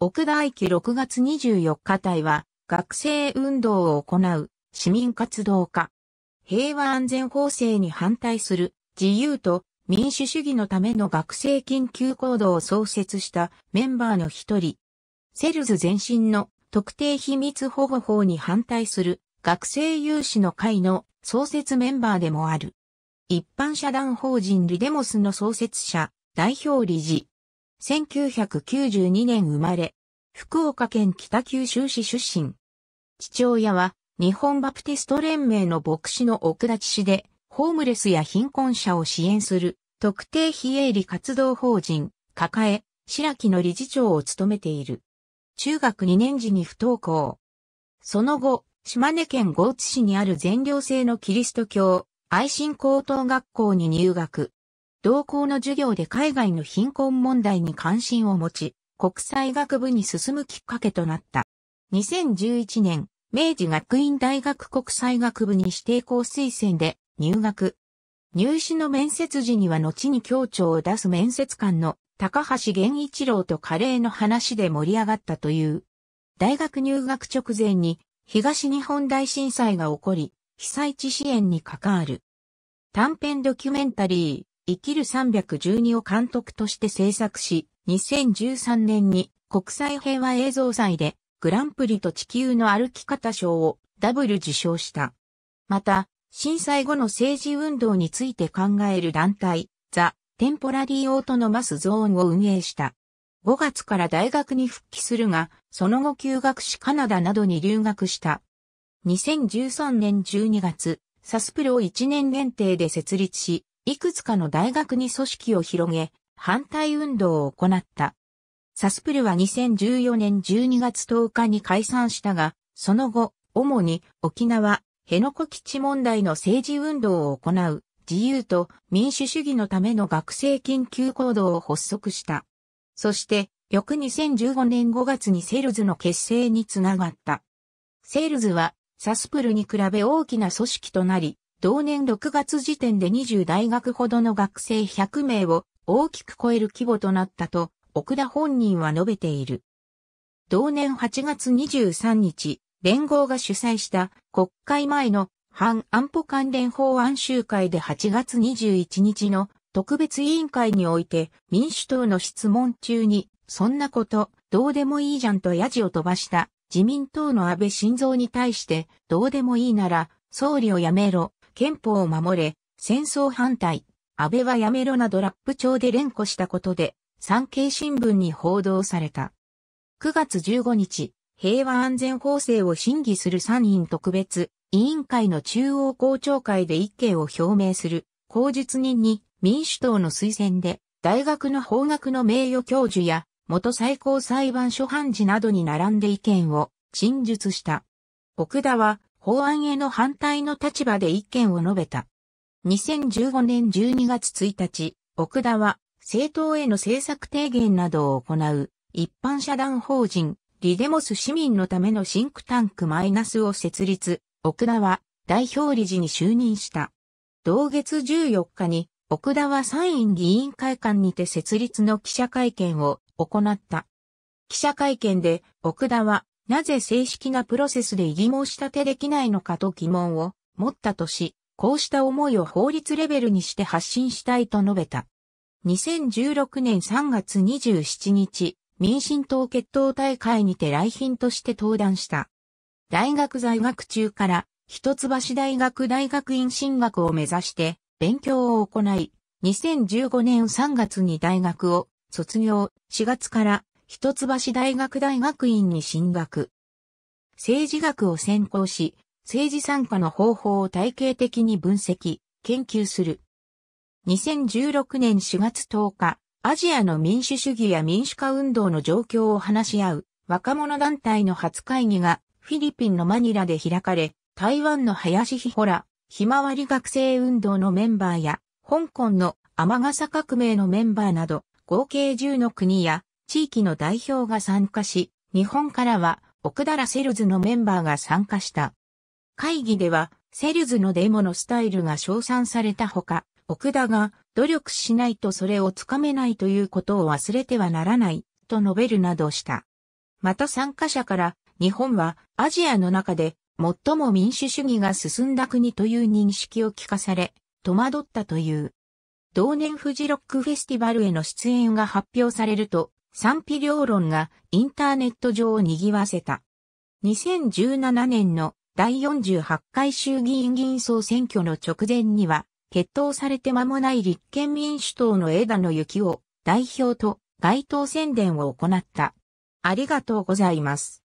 奥大記6月24日隊は、学生運動を行う市民活動家。平和安全法制に反対する自由と民主主義のための学生緊急行動を創設したメンバーの一人。セルズ前身の特定秘密保護法に反対する学生有志の会の創設メンバーでもある。一般社団法人リデモスの創設者、代表理事。1992年生まれ、福岡県北九州市出身。父親は、日本バプテスト連盟の牧師の奥立市で、ホームレスや貧困者を支援する、特定非営利活動法人、抱え、白木の理事長を務めている。中学2年時に不登校。その後、島根県豪津市にある全寮制のキリスト教、愛心高等学校に入学。同校の授業で海外の貧困問題に関心を持ち、国際学部に進むきっかけとなった。2011年、明治学院大学国際学部に指定校推薦で入学。入試の面接時には後に協調を出す面接官の高橋玄一郎とカレーの話で盛り上がったという。大学入学直前に東日本大震災が起こり、被災地支援に関わる。短編ドキュメンタリー、生きる312を監督として制作し、2013年に国際平和映像祭でグランプリと地球の歩き方賞をダブル受賞した。また、震災後の政治運動について考える団体、ザ・テンポラリー・オートノマス・ゾーンを運営した。5月から大学に復帰するが、その後休学しカナダなどに留学した。2013年12月、サスプロを1年限定で設立し、いくつかの大学に組織を広げ、反対運動を行った。サスプルは2014年12月10日に解散したが、その後、主に沖縄、辺野古基地問題の政治運動を行う、自由と民主主義のための学生緊急行動を発足した。そして、翌2015年5月にセールズの結成につながった。セールズは、サスプルに比べ大きな組織となり、同年6月時点で20大学ほどの学生100名を大きく超える規模となったと、奥田本人は述べている。同年8月23日、連合が主催した国会前の反安保関連法案集会で8月21日の特別委員会において民主党の質問中に、そんなこと、どうでもいいじゃんとヤジを飛ばした自民党の安倍晋三に対して、どうでもいいなら、総理を辞めろ、憲法を守れ、戦争反対、安倍はやめろなどラップ調で連呼したことで、産経新聞に報道された。9月15日、平和安全法制を審議する参院特別委員会の中央公聴会で意見を表明する公述人に民主党の推薦で大学の法学の名誉教授や元最高裁判所判事などに並んで意見を陳述した。奥田は法案への反対の立場で意見を述べた。2015年12月1日、奥田は政党への政策提言などを行う一般社団法人リデモス市民のためのシンクタンクマイナスを設立、奥田は代表理事に就任した。同月14日に奥田は参院議員会館にて設立の記者会見を行った。記者会見で奥田はなぜ正式なプロセスで異議申し立てできないのかと疑問を持ったとし、こうした思いを法律レベルにして発信したいと述べた。2016年3月27日、民進党決闘大会にて来賓として登壇した。大学在学中から、一橋大学大学院進学を目指して、勉強を行い、2015年3月に大学を卒業、4月から一橋大学大学院に進学。政治学を専攻し、政治参加の方法を体系的に分析、研究する。2016年4月10日、アジアの民主主義や民主化運動の状況を話し合う若者団体の初会議がフィリピンのマニラで開かれ、台湾の林ヒホら、ひまわり学生運動のメンバーや、香港の天笠革命のメンバーなど、合計10の国や地域の代表が参加し、日本からは奥田らセルズのメンバーが参加した。会議では、セルズのデモのスタイルが称賛されたほか、奥田が努力しないとそれをつかめないということを忘れてはならないと述べるなどした。また参加者から日本はアジアの中で最も民主主義が進んだ国という認識を聞かされ、戸惑ったという。同年フジロックフェスティバルへの出演が発表されると、賛否両論がインターネット上を賑わせた。2017年の第48回衆議院議員総選挙の直前には、決闘されて間もない立憲民主党の枝野幸男代表と街頭宣伝を行った。ありがとうございます。